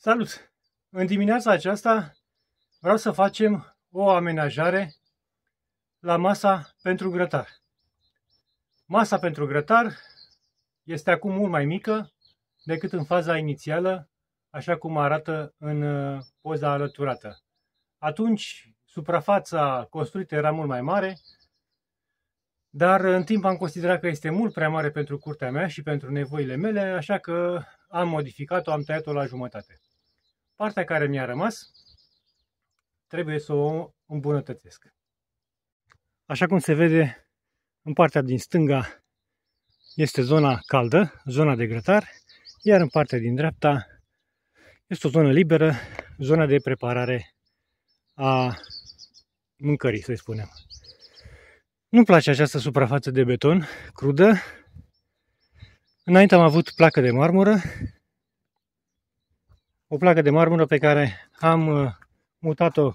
Salut! În dimineața aceasta vreau să facem o amenajare la masa pentru grătar. Masa pentru grătar este acum mult mai mică decât în faza inițială, așa cum arată în uh, poza alăturată. Atunci, suprafața construită era mult mai mare, dar în timp am considerat că este mult prea mare pentru curtea mea și pentru nevoile mele, așa că am modificat-o, am tăiat-o la jumătate. Partea care mi-a rămas, trebuie să o îmbunătățesc. Așa cum se vede, în partea din stânga este zona caldă, zona de grătar, iar în partea din dreapta este o zonă liberă, zona de preparare a mâncării, să spunem. Nu-mi place această suprafață de beton crudă. Înainte am avut placă de marmură, o placă de marmură pe care am uh, mutat-o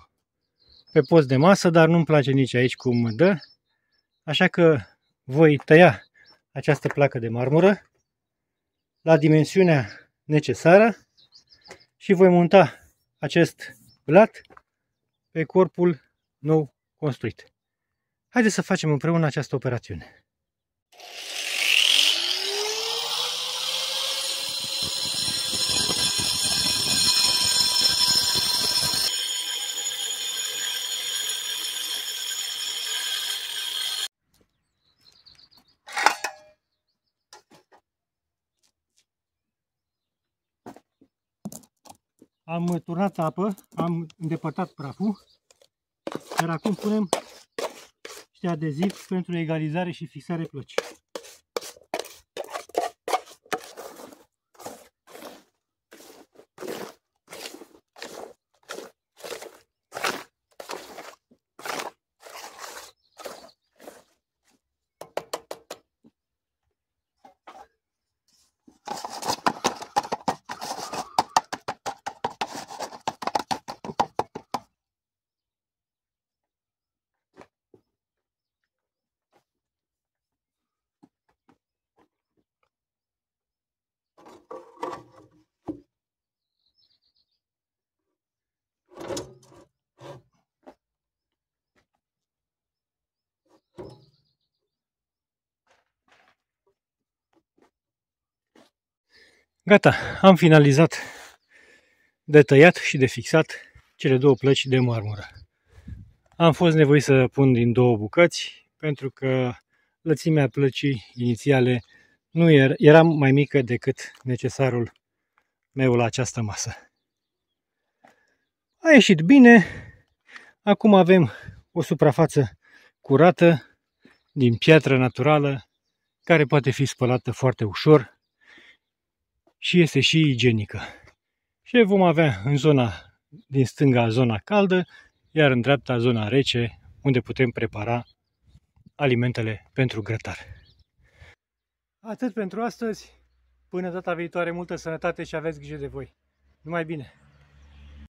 pe post de masă, dar nu-mi place nici aici cum dă. Așa că voi tăia această placă de marmură la dimensiunea necesară și voi monta acest blat pe corpul nou construit. Haideți să facem împreună această operațiune. Am turnat apă, am îndepărtat praful, iar acum punem și adeziv pentru egalizare și fixare plăcii. Gata, am finalizat de tăiat și de fixat cele două plăci de marmură. Am fost nevoit să pun din două bucăți pentru că lățimea plăcii inițiale nu era, era mai mică decât necesarul meu la această masă. A ieșit bine. Acum avem o suprafață curată din piatră naturală care poate fi spălată foarte ușor și este și igienică. Și vom avea în zona din stânga zona caldă, iar în dreapta zona rece, unde putem prepara alimentele pentru grătar. Atât pentru astăzi. Până data viitoare, multă sănătate și aveți grijă de voi. Numai bine!